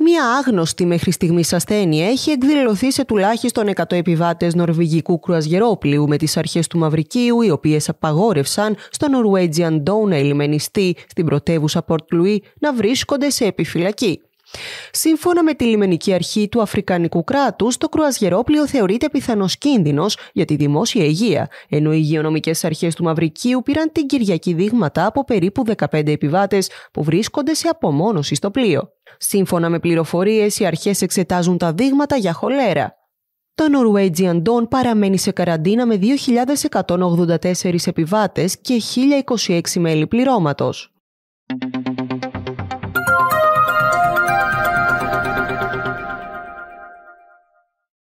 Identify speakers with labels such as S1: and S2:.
S1: Μία άγνωστη μέχρι στιγμής ασθένεια έχει εκδηλωθεί σε τουλάχιστον 100 επιβάτες νορβηγικού κρουαζιερόπλοιου με τις αρχές του Μαυρικίου, οι οποίες απαγόρευσαν στο Norwegian Dawn ελιμενιστή στην πρωτεύουσα Port Louis να βρίσκονται σε επιφυλακή. Σύμφωνα με τη λιμενική αρχή του Αφρικανικού κράτους, το κρουαζιερόπλιο θεωρείται πιθανός κίνδυνος για τη δημόσια υγεία, ενώ οι υγειονομικές αρχές του Μαυρικίου πήραν την Κυριακή δείγματα από περίπου 15 επιβάτες που βρίσκονται σε απομόνωση στο πλοίο. Σύμφωνα με πληροφορίες, οι αρχές εξετάζουν τα δείγματα για χολέρα. Το Norwegian Dawn παραμένει σε καραντίνα με 2.184 επιβάτες και 1.026 μέλη πληρώματος.